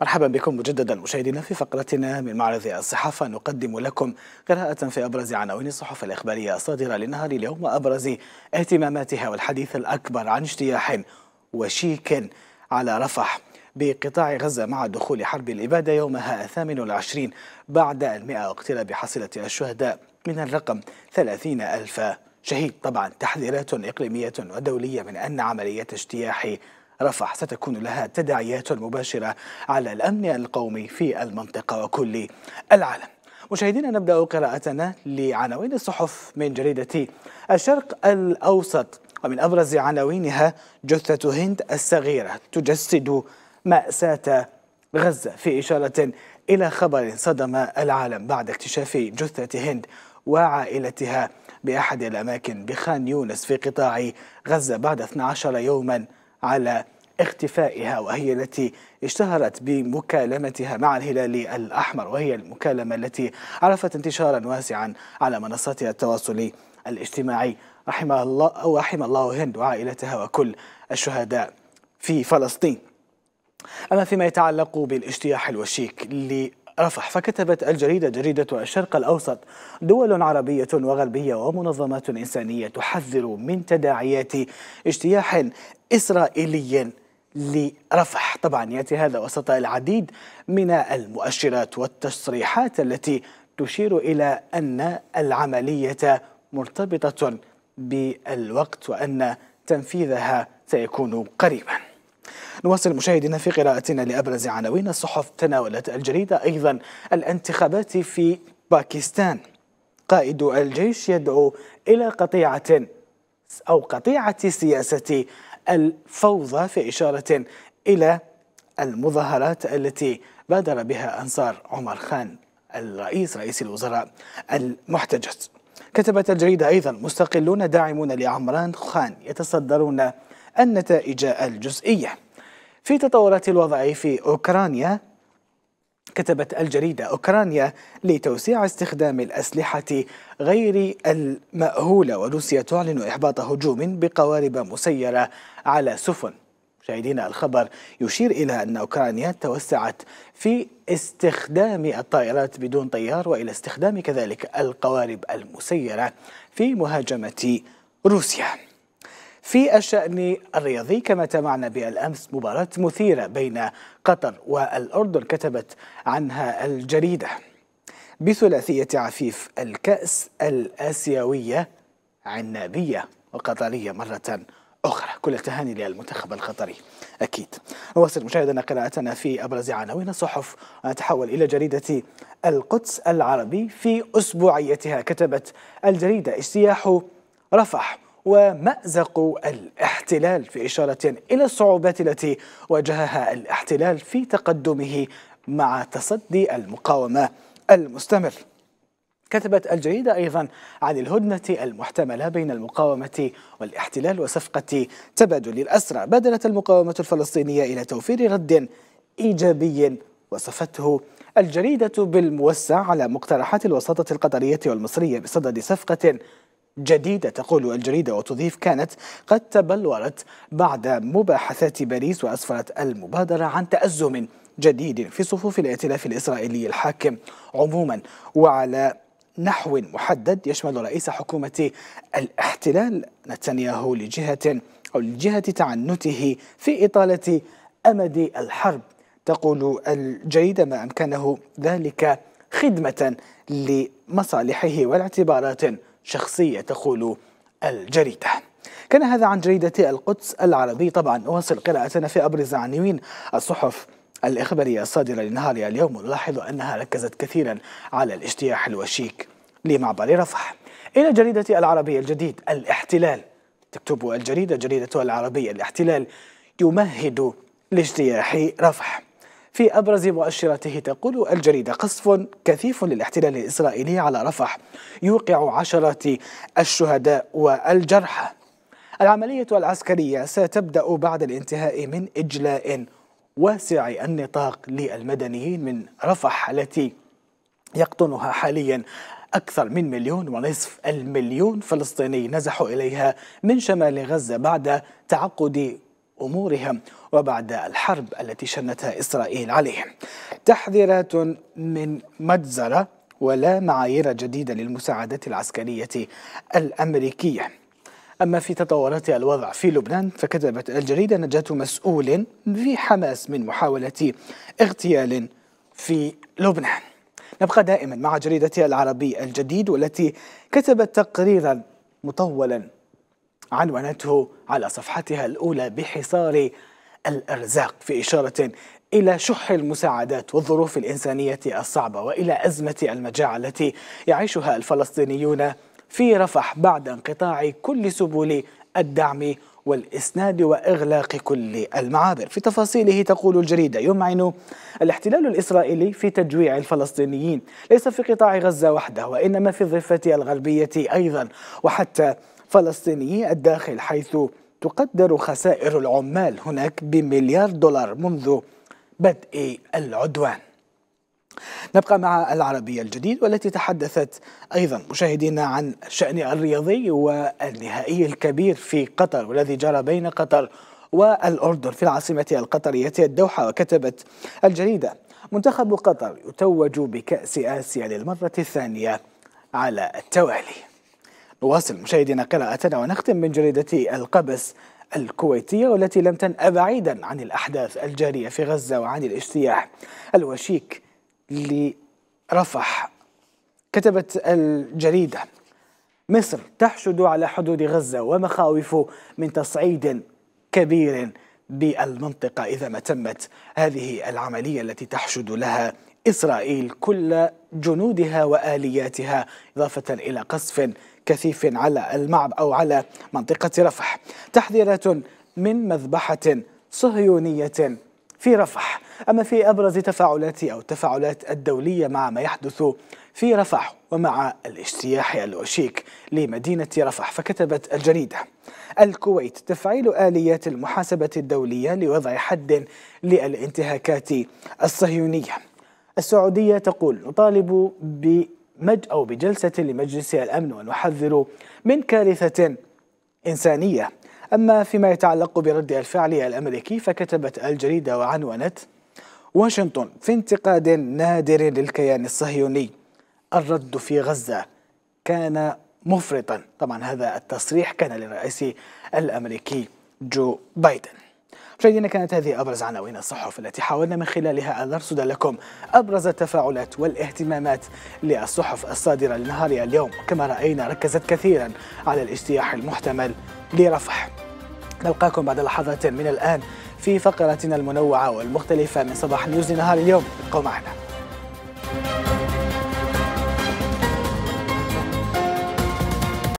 مرحبا بكم مجددا مشاهدينا في فقرتنا من معرض الصحافة نقدم لكم قراءة في أبرز عناوين الصحف الإخبارية الصادرة لنهار اليوم وأبرز اهتماماتها والحديث الأكبر عن اجتياح وشيك على رفح بقطاع غزة مع دخول حرب الإبادة يومها الثامن والعشرين بعد المئة اقتراب بحصلة الشهداء من الرقم ثلاثين ألف شهيد طبعا تحذيرات إقليمية ودولية من أن عمليات اجتياح رفح ستكون لها تداعيات مباشرة على الأمن القومي في المنطقة وكل العالم مشاهدينا نبدأ قراءتنا لعناوين الصحف من جريدة الشرق الأوسط ومن أبرز عناوينها جثة هند الصغيرة تجسد مأساة غزة في إشارة إلى خبر صدم العالم بعد اكتشاف جثة هند وعائلتها بأحد الأماكن بخان يونس في قطاع غزة بعد 12 يوماً على اختفائها وهي التي اشتهرت بمكالمتها مع الهلال الأحمر وهي المكالمة التي عرفت انتشارا واسعا على منصات التواصل الاجتماعي رحم الله أو رحم الله هند وعائلتها وكل الشهداء في فلسطين أما فيما يتعلق بالاجتياح الوشيك رفح فكتبت الجريدة جريدة الشرق الأوسط دول عربية وغربية ومنظمات إنسانية تحذر من تداعيات اجتياح إسرائيلي لرفح طبعا يأتي هذا وسط العديد من المؤشرات والتصريحات التي تشير إلى أن العملية مرتبطة بالوقت وأن تنفيذها سيكون قريبا نواصل مشاهدينا في قراءتنا لأبرز عناوين الصحف تناولت الجريدة أيضا الانتخابات في باكستان قائد الجيش يدعو إلى قطيعة أو قطيعة سياسة الفوضى في إشارة إلى المظاهرات التي بادر بها أنصار عمر خان الرئيس رئيس الوزراء المحتجز كتبت الجريدة أيضا مستقلون داعمون لعمران خان يتصدرون النتائج الجزئية في تطورات الوضع في أوكرانيا كتبت الجريدة أوكرانيا لتوسيع استخدام الأسلحة غير المأهولة وروسيا تعلن إحباط هجوم بقوارب مسيرة على سفن مشاهدينا الخبر يشير إلى أن أوكرانيا توسعت في استخدام الطائرات بدون طيار وإلى استخدام كذلك القوارب المسيرة في مهاجمة روسيا في الشأن الرياضي كما تابعنا بالأمس مباراة مثيرة بين قطر والأردن كتبت عنها الجريدة بثلاثية عفيف الكأس الآسيوية عنابية وقطرية مرة أخرى كل التهاني للمنتخب القطري أكيد نواصل مشاهدنا قراءتنا في أبرز عناوين الصحف نتحول إلى جريدة القدس العربي في أسبوعيتها كتبت الجريدة اجتياح رفح ومأزق الاحتلال في إشارة إلى الصعوبات التي واجهها الاحتلال في تقدمه مع تصدي المقاومة المستمر كتبت الجريدة أيضا عن الهدنة المحتملة بين المقاومة والاحتلال وصفقة تبادل الأسرى بادرت المقاومة الفلسطينية إلى توفير رد إيجابي وصفته الجريدة بالموسع على مقترحات الوساطة القطرية والمصرية بصدد صفقة جديدة تقول الجريدة وتضيف كانت قد تبلورت بعد مباحثات باريس وأسفرت المبادرة عن تأزم جديد في صفوف الائتلاف الإسرائيلي الحاكم عموما وعلى نحو محدد يشمل رئيس حكومة الاحتلال نتنياهو لجهة أو لجهة تعنته في إطالة أمد الحرب تقول الجريدة ما أمكنه ذلك خدمة لمصالحه والاعتبارات شخصية تقول الجريدة كان هذا عن جريدة القدس العربي طبعا أواصل قراءتنا في أبرز عناوين الصحف الإخبارية الصادرة لنهار اليوم نلاحظ أنها ركزت كثيرا على الاجتياح الوشيك لمعبر رفح إلى جريدة العربية الجديد الاحتلال تكتب الجريدة جريدة العربية الاحتلال يمهد لاجتياح رفح في أبرز مؤشراته تقول الجريدة قصف كثيف للاحتلال الإسرائيلي على رفح يوقع عشرات الشهداء والجرحى العملية العسكرية ستبدأ بعد الانتهاء من إجلاء واسع النطاق للمدنيين من رفح التي يقطنها حاليا أكثر من مليون ونصف المليون فلسطيني نزحوا إليها من شمال غزة بعد تعقد أمورهم وبعد الحرب التي شنتها إسرائيل عليهم تحذيرات من مجزرة ولا معايير جديدة للمساعدات العسكرية الأمريكية أما في تطورات الوضع في لبنان فكتبت الجريدة نجاة مسؤول في حماس من محاولة اغتيال في لبنان نبقى دائما مع جريدة العربي الجديد والتي كتبت تقريرا مطولا عنونته على صفحتها الأولى بحصار الأرزاق في إشارة إلى شح المساعدات والظروف الإنسانية الصعبة وإلى أزمة المجاعة التي يعيشها الفلسطينيون في رفح بعد انقطاع كل سبل الدعم والإسناد وإغلاق كل المعابر في تفاصيله تقول الجريدة يمعن الاحتلال الإسرائيلي في تجويع الفلسطينيين ليس في قطاع غزة وحده وإنما في الضفة الغربية أيضا وحتى فلسطيني الداخل حيث تقدر خسائر العمال هناك بمليار دولار منذ بدء العدوان نبقى مع العربية الجديد والتي تحدثت أيضا مشاهدينا عن الشأن الرياضي والنهائي الكبير في قطر والذي جرى بين قطر والأردن في العاصمة القطرية الدوحة وكتبت الجريدة منتخب قطر يتوج بكأس آسيا للمرة الثانية على التوالي نواصل مشاهدينا قراءتنا ونختم من جريدة القبس الكويتية والتي لم تنأ بعيدا عن الأحداث الجارية في غزة وعن الاجتياح الوشيك لرفح كتبت الجريدة مصر تحشد على حدود غزة ومخاوف من تصعيد كبير بالمنطقة إذا ما تمت هذه العملية التي تحشد لها إسرائيل كل جنودها وآلياتها إضافة إلى قصف كثيف على المعب أو على منطقة رفح تحذيرات من مذبحة صهيونية في رفح أما في أبرز تفاعلات أو التفاعلات الدولية مع ما يحدث في رفح ومع الاجتياح الوشيك لمدينة رفح فكتبت الجريدة الكويت تفعيل آليات المحاسبة الدولية لوضع حد للانتهاكات الصهيونية السعودية تقول نطالب بمج أو بجلسة لمجلس الأمن ونحذر من كارثة إنسانية أما فيما يتعلق برد الفعل الأمريكي فكتبت الجريدة وعنونت واشنطن في انتقاد نادر للكيان الصهيوني الرد في غزة كان مفرطا طبعا هذا التصريح كان للرئيس الأمريكي جو بايدن مشاهدينا كانت هذه أبرز عناوين الصحف التي حاولنا من خلالها أن نرصد لكم أبرز التفاعلات والاهتمامات للصحف الصادرة لنهار اليوم كما رأينا ركزت كثيرا على الاجتياح المحتمل لرفح نلقاكم بعد لحظات من الآن في فقراتنا المنوعة والمختلفة من صباح نيوز لنهار اليوم ابقوا معنا